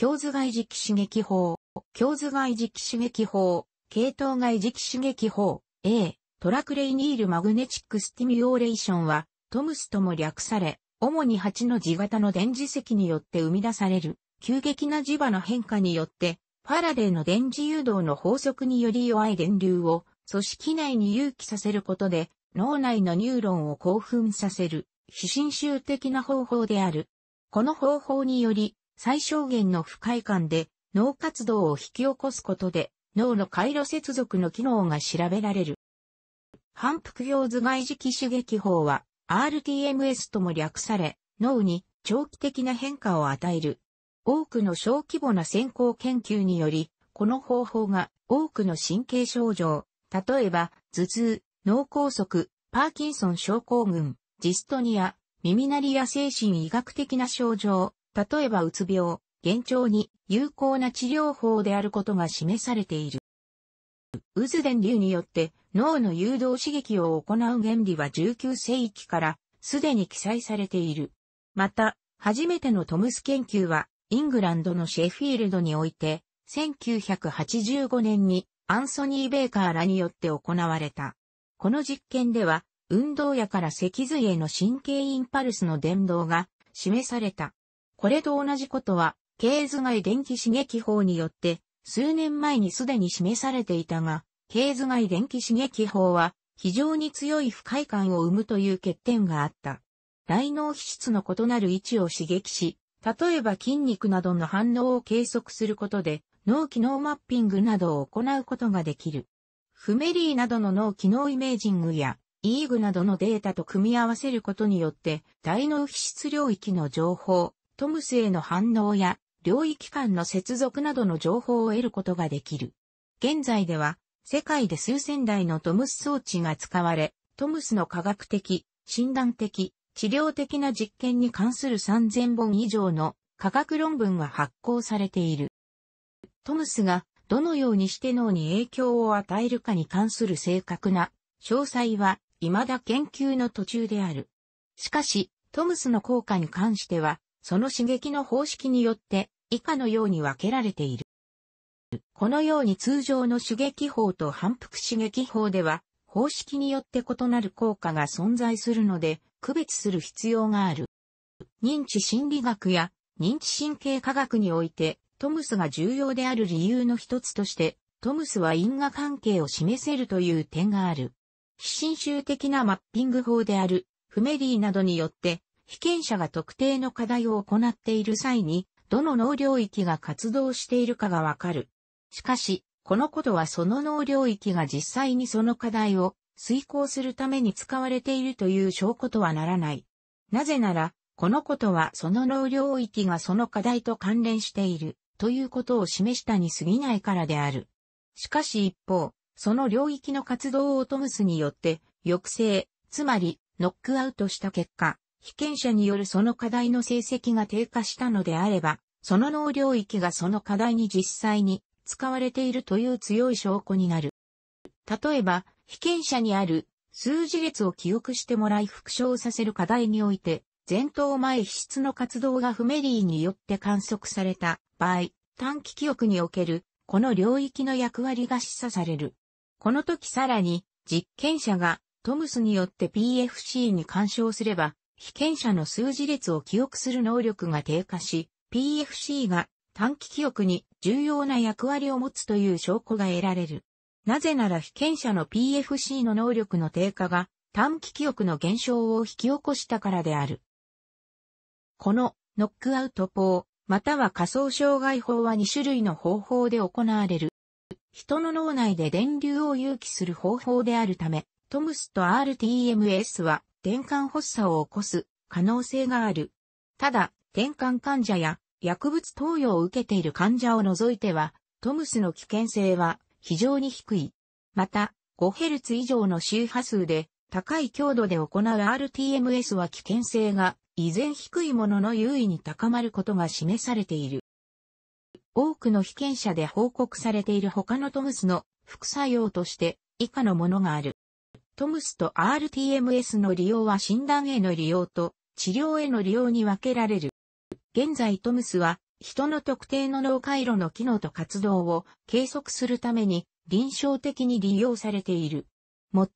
強頭外磁気刺激法、強頭外磁気刺激法、系統外磁気刺激法、A、トラクレイニールマグネチックスティミュレーションは、トムスとも略され、主に8の字型の電磁石によって生み出される、急激な磁場の変化によって、ファラデーの電磁誘導の法則により弱い電流を組織内に誘起させることで、脳内のニューロンを興奮させる、非侵襲的な方法である。この方法により、最小限の不快感で脳活動を引き起こすことで脳の回路接続の機能が調べられる。反復行頭蓋磁気刺激法は RTMS とも略され脳に長期的な変化を与える。多くの小規模な先行研究により、この方法が多くの神経症状、例えば頭痛、脳梗塞、パーキンソン症候群、ジストニア、耳鳴りや精神医学的な症状、例えばうつ病、幻聴に有効な治療法であることが示されている。渦電流によって脳の誘導刺激を行う原理は19世紀からすでに記載されている。また、初めてのトムス研究はイングランドのシェフィールドにおいて1985年にアンソニー・ベーカーらによって行われた。この実験では運動やから脊髄への神経インパルスの伝導が示された。これと同じことは、経図外電気刺激法によって、数年前にすでに示されていたが、経図外電気刺激法は、非常に強い不快感を生むという欠点があった。大脳皮質の異なる位置を刺激し、例えば筋肉などの反応を計測することで、脳機能マッピングなどを行うことができる。フメリーなどの脳機能イメージングや、イーグなどのデータと組み合わせることによって、大脳皮質領域の情報、トムスへの反応や領域間の接続などの情報を得ることができる。現在では世界で数千台のトムス装置が使われ、トムスの科学的、診断的、治療的な実験に関する3000本以上の科学論文が発行されている。トムスがどのようにして脳に影響を与えるかに関する正確な詳細は未だ研究の途中である。しかし、トムスの効果に関しては、その刺激の方式によって以下のように分けられている。このように通常の刺激法と反復刺激法では、方式によって異なる効果が存在するので、区別する必要がある。認知心理学や認知神経科学において、トムスが重要である理由の一つとして、トムスは因果関係を示せるという点がある。非侵襲的なマッピング法である、フメリーなどによって、被験者が特定の課題を行っている際に、どの脳領域が活動しているかがわかる。しかし、このことはその脳領域が実際にその課題を遂行するために使われているという証拠とはならない。なぜなら、このことはその脳領域がその課題と関連しているということを示したに過ぎないからである。しかし一方、その領域の活動をトムスによって抑制、つまりノックアウトした結果、被験者によるその課題の成績が低下したのであれば、その能領域がその課題に実際に使われているという強い証拠になる。例えば、被験者にある数字列を記憶してもらい復唱させる課題において、前頭前皮質の活動がフメリーによって観測された場合、短期記憶における、この領域の役割が示唆される。この時さらに、実験者がトムスによって PFC に干渉すれば、被験者の数字列を記憶する能力が低下し、PFC が短期記憶に重要な役割を持つという証拠が得られる。なぜなら被験者の PFC の能力の低下が短期記憶の減少を引き起こしたからである。このノックアウト法、または仮想障害法は2種類の方法で行われる。人の脳内で電流を誘起する方法であるため、トムスと RTMS は転換発作を起こす可能性がある。ただ、転換患者や薬物投与を受けている患者を除いては、トムスの危険性は非常に低い。また、5Hz 以上の周波数で高い強度で行う RTMS は危険性が依然低いものの優位に高まることが示されている。多くの被験者で報告されている他のトムスの副作用として以下のものがある。トムスと RTMS の利用は診断への利用と治療への利用に分けられる。現在トムスは人の特定の脳回路の機能と活動を計測するために臨床的に利用されている。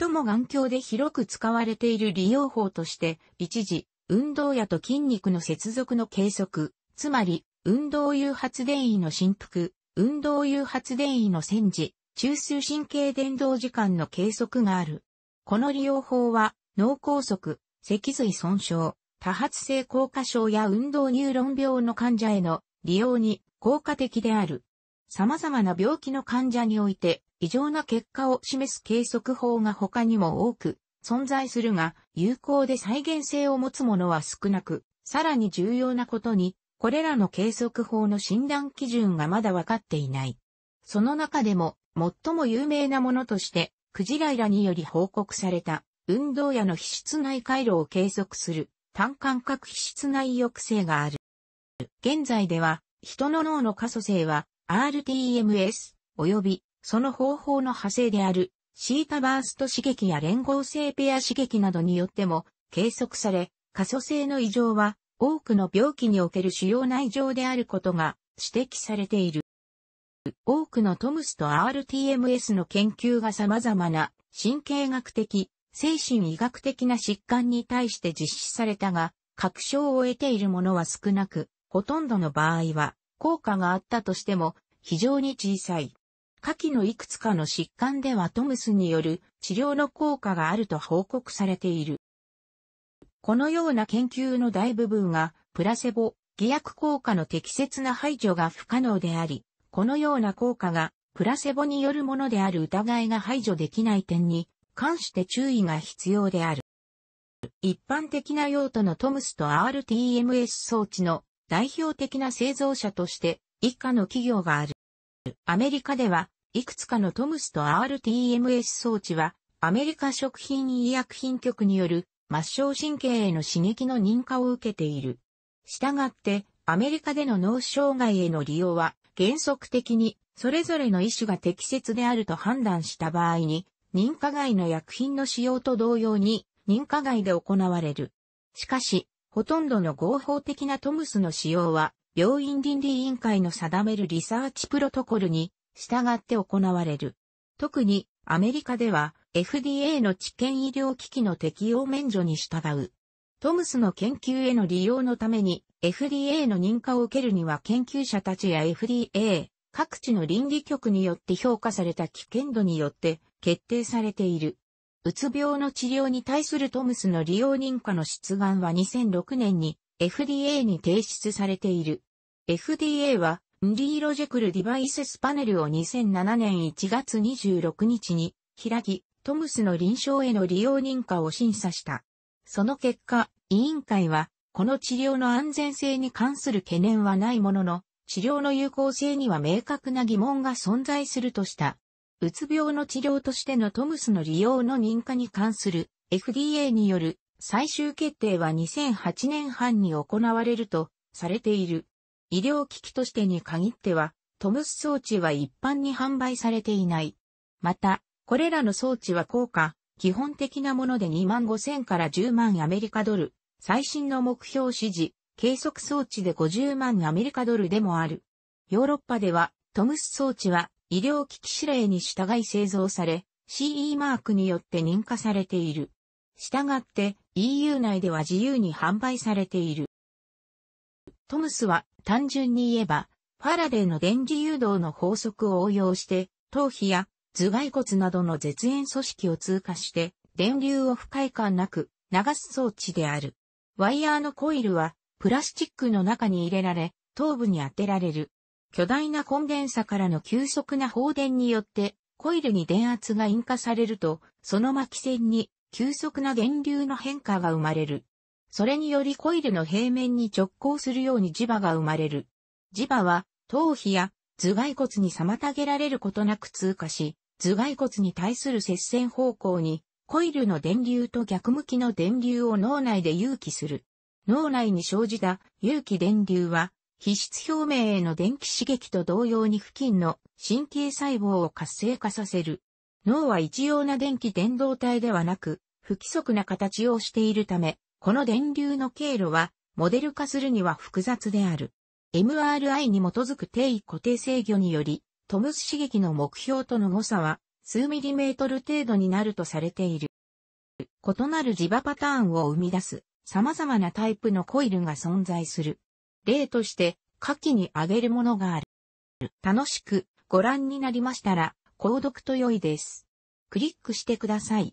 最も眼鏡で広く使われている利用法として、一時、運動やと筋肉の接続の計測、つまり、運動誘発電位の振幅、運動誘発電位の戦時、中枢神経伝導時間の計測がある。この利用法は、脳梗塞、脊髄損傷、多発性硬化症や運動ニューロン病の患者への利用に効果的である。様々な病気の患者において、異常な結果を示す計測法が他にも多く存在するが、有効で再現性を持つものは少なく、さらに重要なことに、これらの計測法の診断基準がまだ分かっていない。その中でも、最も有名なものとして、クジライラにより報告された、運動野の皮質内回路を計測する、単感覚皮質内抑制がある。現在では、人の脳の可塑性は、RTMS、及び、その方法の派生である、シータバースト刺激や連合性ペア刺激などによっても、計測され、可塑性の異常は、多くの病気における主要内異常であることが指摘されている。多くのトムスと RTMS の研究が様々な神経学的、精神医学的な疾患に対して実施されたが、確証を得ているものは少なく、ほとんどの場合は効果があったとしても非常に小さい。下記のいくつかの疾患ではトムスによる治療の効果があると報告されている。このような研究の大部分がプラセボ、偽薬効果の適切な排除が不可能であり、このような効果がプラセボによるものである疑いが排除できない点に関して注意が必要である。一般的な用途のトムスと RTMS 装置の代表的な製造者として以下の企業がある。アメリカでは、いくつかのトムスと RTMS 装置は、アメリカ食品医薬品局による末梢神経への刺激の認可を受けている。したがって、アメリカでの脳障害への利用は、原則的にそれぞれの医師が適切であると判断した場合に、認可外の薬品の使用と同様に認可外で行われる。しかし、ほとんどの合法的なトムスの使用は、病院倫理委員会の定めるリサーチプロトコルに従って行われる。特にアメリカでは FDA の治験医療機器の適用免除に従う。トムスの研究への利用のために FDA の認可を受けるには研究者たちや FDA 各地の倫理局によって評価された危険度によって決定されている。うつ病の治療に対するトムスの利用認可の出願は2006年に FDA に提出されている。FDA は、ンリーロジェクルディバイセスパネルを2007年1月26日に開き、トムスの臨床への利用認可を審査した。その結果、委員会はこの治療の安全性に関する懸念はないものの、治療の有効性には明確な疑問が存在するとした。うつ病の治療としてのトムスの利用の認可に関する FDA による最終決定は2008年半に行われるとされている。医療機器としてに限っては、トムス装置は一般に販売されていない。また、これらの装置は高価、基本的なもので2万5千から10万アメリカドル、最新の目標指示、計測装置で50万アメリカドルでもある。ヨーロッパでは、トムス装置は医療機器指令に従い製造され、CE マークによって認可されている。従って EU 内では自由に販売されている。トムスは単純に言えば、ファラデーの電磁誘導の法則を応用して、頭皮や頭蓋骨などの絶縁組織を通過して、電流を不快感なく流す装置である。ワイヤーのコイルは、プラスチックの中に入れられ、頭部に当てられる。巨大なコンデンサからの急速な放電によって、コイルに電圧が引火されると、その巻線に急速な電流の変化が生まれる。それによりコイルの平面に直行するように磁場が生まれる。磁場は、頭皮や頭蓋骨に妨げられることなく通過し、頭蓋骨に対する接線方向にコイルの電流と逆向きの電流を脳内で有機する。脳内に生じた有機電流は、皮質表面への電気刺激と同様に付近の神経細胞を活性化させる。脳は一様な電気伝導体ではなく、不規則な形をしているため、この電流の経路は、モデル化するには複雑である。MRI に基づく定位固定制御により、トムス刺激の目標との誤差は数ミリメートル程度になるとされている。異なる磁場パターンを生み出す様々なタイプのコイルが存在する。例として下記に挙げるものがある。楽しくご覧になりましたら購読と良いです。クリックしてください。